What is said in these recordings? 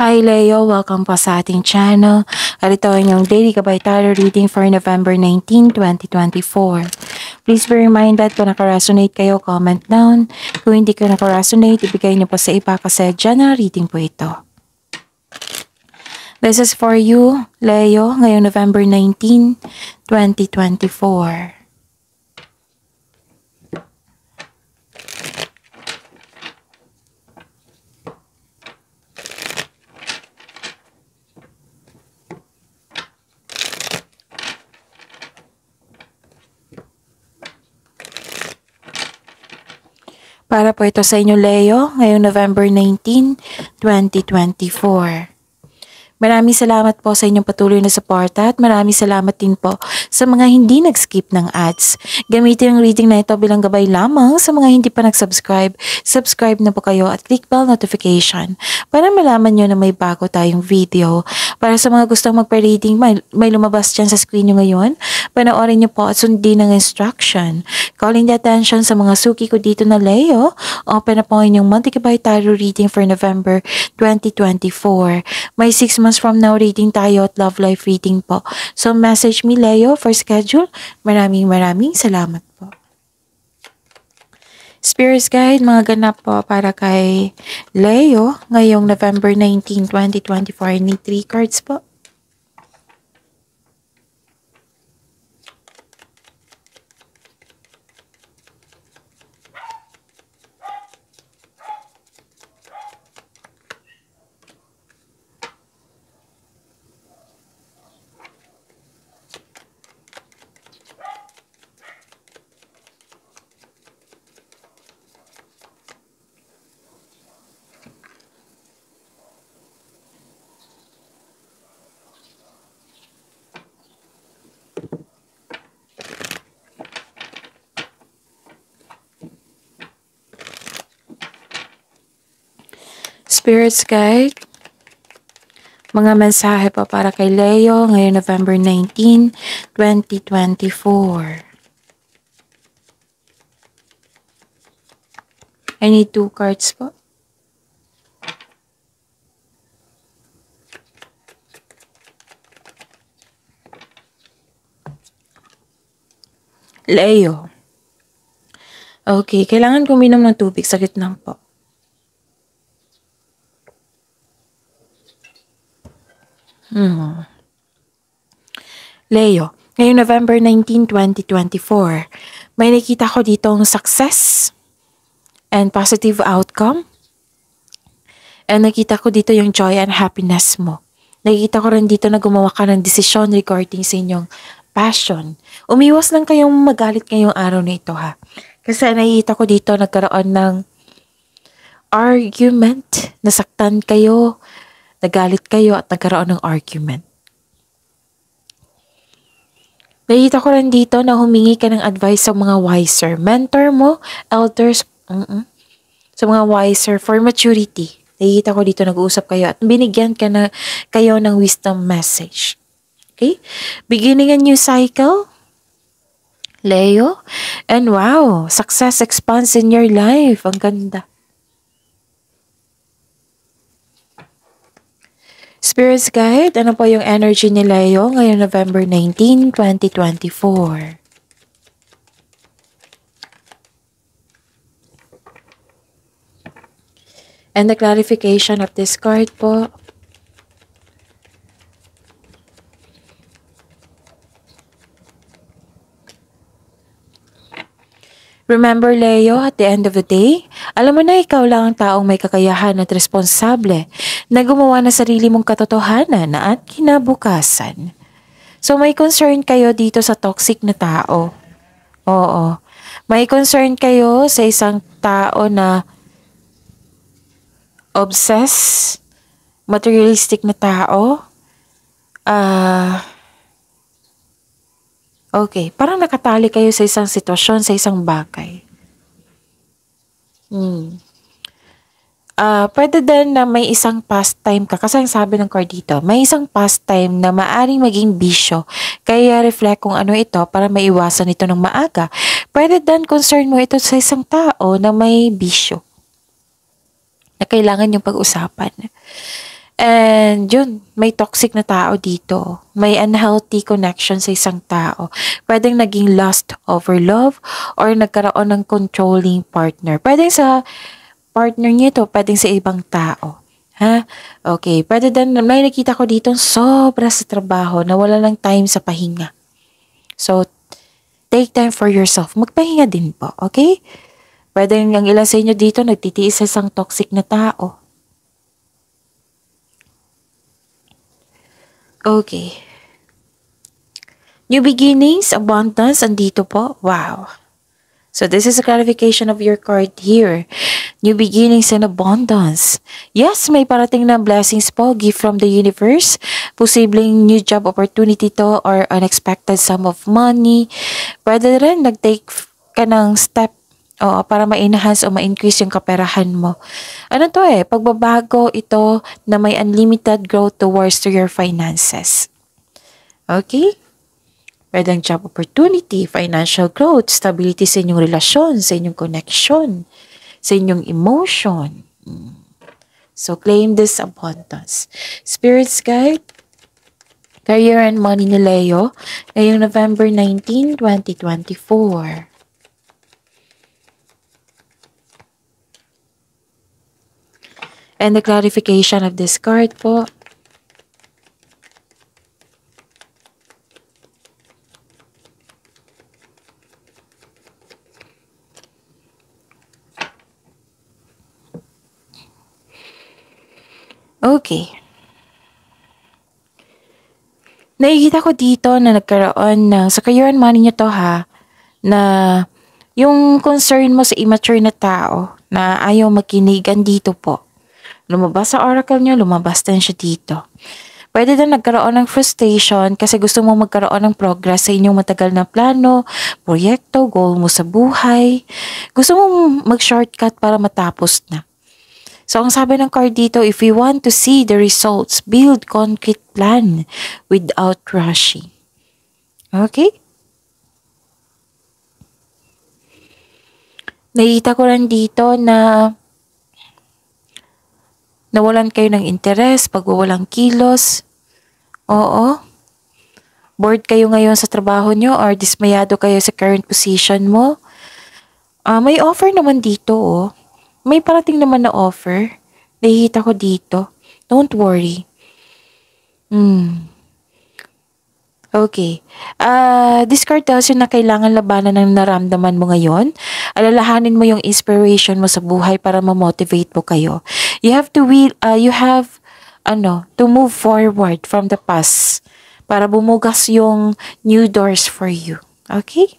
Hi Leo, welcome po sa ating channel. At ito ang inyong daily Gabay Tarot reading for November 19, 2024. Please be reminded kung nakaresonate kayo, comment down. Kung hindi kayo nakaresonate, ibigay niyo po sa iba kasi general reading po ito. This is for you, Leo, ngayong November 19, 2024. Para po ito sa inyo, Leo, ngayong November 19, 2024. Maraming salamat po sa inyong patuloy na suporta at maraming salamat din po sa mga hindi nag-skip ng ads. Gamitin ang reading na ito bilang gabay lamang sa mga hindi pa nag-subscribe. Subscribe na po kayo at click bell notification para malaman nyo na may bago tayong video. Para sa mga gustong magpa-reading, may, may lumabas dyan sa screen nyo ngayon, panoorin nyo po at sundin ang instruction. Calling the attention sa mga suki ko dito na Leo, open na po ang inyong Monthly Tarot reading for November 2024. May 6 months mas from now rating tayo at love life rating po. So message me Leo for schedule. Maraming maraming salamat po. Spirits Guide, mga ganap po para kay Leo ngayong November 19, 2024. Need 3 cards po. Spirits Guide. Mga mensahe po para kay Leo ngayong November 19, 2024. I need two cards po. Leo. Okay, kailangan kuminom ng tubig. Sakit lang po. Hmm. Leo, ngayong November 19, 2024, may nakita ko ditong success and positive outcome. And nakita ko dito yung joy and happiness mo. Nakikita ko rin dito na gumawa ka ng desisyon regarding sa inyong passion. Umiwas lang kayong magalit ngayong araw na ito ha. Kasi nakikita ko dito nagkaroon ng argument, nasaktan kayo, Nagalit kayo at nagkaroon ng argument. Nakita ko rin dito na humingi ka ng advice sa mga wiser. Mentor mo, elders, uh -uh, sa mga wiser for maturity. Nakita ko dito nag-uusap kayo at binigyan ka na kayo ng wisdom message. Okay? Beginning a new cycle, Leo, and wow, success expands in your life. Ang ganda. Spirits Guide, ano po yung energy ni Leo ngayon November 19, 2024? And the clarification of this card po. Remember, Leo, at the end of the day, alam mo na ikaw lang ang taong may kakayahan at responsable na gumawa na sarili mong katotohanan at kinabukasan. So may concern kayo dito sa toxic na tao. Oo. May concern kayo sa isang tao na obsessed, materialistic na tao. Ah... Uh, Okay, parang nakatali kayo sa isang sitwasyon, sa isang bagay. Hmm uh, pwede din na may isang pastime ka. Kasi ang sabi ng card dito, may isang pastime na maaring maging bisyo. Kaya reflect kung ano ito para maiwasan ito ng maaga. Pwede din concern mo ito sa isang tao na may bisyo. Na kailangan yung pag-usapan. And yun, may toxic na tao dito. May unhealthy connection sa isang tao. Pwedeng naging lost over love or nagkaroon ng controlling partner. Pwedeng sa partner niya ito, pwedeng sa ibang tao. Ha? Okay, pwede din, may nakita ko dito, sobra sa trabaho, nawala lang time sa pahinga. So, take time for yourself. Magpahinga din po, okay? Pwede ang ilan sa inyo dito, nagtitiis sa isang toxic na tao. Okay. New beginnings, abundance, andito po. Wow. So this is a clarification of your card here new beginnings and abundance. Yes, may parating na blessings po, gift from the universe, posibleng new job opportunity to or unexpected sum of money. Pwede rin nag-take ka ng step oh, para ma-enhance o ma-increase yung kaperahan mo. Ano to eh, pagbabago ito na may unlimited growth towards to your finances. Okay? Pwedeng job opportunity, financial growth, stability sa inyong relasyon, sa inyong connection sa inyong emotion. So, claim this abundance. Spirits Guide, Career and Money ni Leo, ngayong November 19, 2024. And the clarification of this card po, Okay. Nakikita ko dito na nagkaroon ng, sa kayuan money niyo to ha, na yung concern mo sa immature na tao na ayaw makinigan dito po. Lumabas sa oracle niyo, lumabas din siya dito. Pwede na nagkaroon ng frustration kasi gusto mo magkaroon ng progress sa inyong matagal na plano, proyekto, goal mo sa buhay. Gusto mo mag-shortcut para matapos na. So, ang sabi ng card dito, if we want to see the results, build concrete plan without rushing. Okay? Nakita ko lang dito na nawalan kayo ng interes, pagwawalang kilos. Oo. Bored kayo ngayon sa trabaho nyo or dismayado kayo sa current position mo. Uh, may offer naman dito, oh. May parating naman na offer. Nakikita ko dito. Don't worry. Hmm. Okay. Uh, this card tells you na kailangan labanan ng naramdaman mo ngayon. Alalahanin mo yung inspiration mo sa buhay para ma-motivate mo kayo. You have to will, uh, you have ano, to move forward from the past para bumugas yung new doors for you. Okay?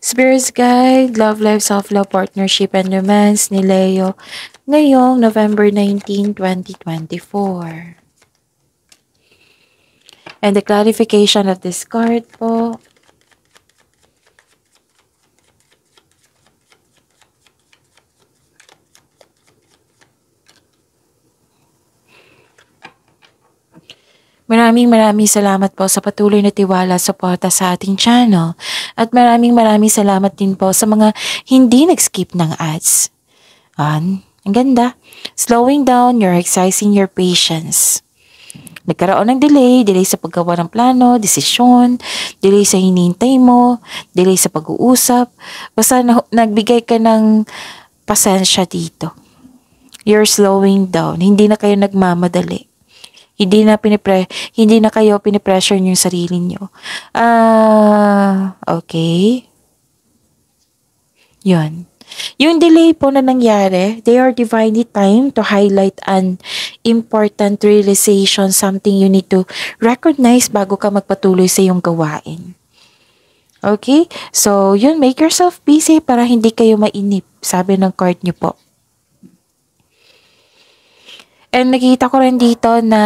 Spirit's Guide, Love Life, Self-Love, Partnership, and Romance ni Leo ngayong November 19, 2024. And the clarification of this card po Maraming maraming salamat po sa patuloy na tiwala at suporta sa ating channel. At maraming maraming salamat din po sa mga hindi nag-skip ng ads. An, ang ganda. Slowing down, you're exercising your patience. Nagkaroon ng delay, delay sa paggawa ng plano, desisyon, delay sa hinihintay mo, delay sa pag-uusap. Basta na, nagbigay ka ng pasensya dito. You're slowing down. Hindi na kayo nagmamadali. Hindi na pinipre hindi na kayo pinipressure yung sarili niyo. Ah, uh, okay. 'Yon. Yung delay po na nangyari, they are divided time to highlight an important realization, something you need to recognize bago ka magpatuloy sa iyong gawain. Okay? So, yun, make yourself busy para hindi kayo mainip, sabi ng card nyo po. And nakita ko rin dito na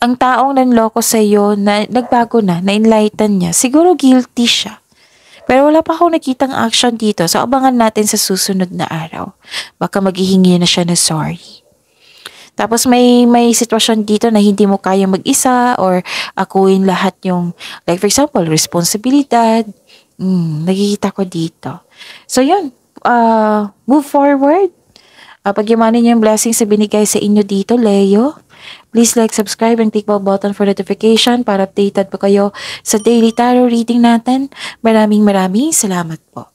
ang taong nanloko sa iyo na nagbago na, na-enlighten niya, siguro guilty siya. Pero wala pa akong nakitang action dito. So, abangan natin sa susunod na araw. Baka maghihingi na siya na sorry. Tapos may may sitwasyon dito na hindi mo kaya mag-isa or akuin lahat yung like for example, responsibilidad. Mm, nakikita ko dito. So yun, uh, move forward Uh, ah, pagyamanin niyo yung blessings na binigay sa inyo dito, Leo. Please like, subscribe, and click bell button for notification para updated po kayo sa daily tarot reading natin. Maraming maraming salamat po.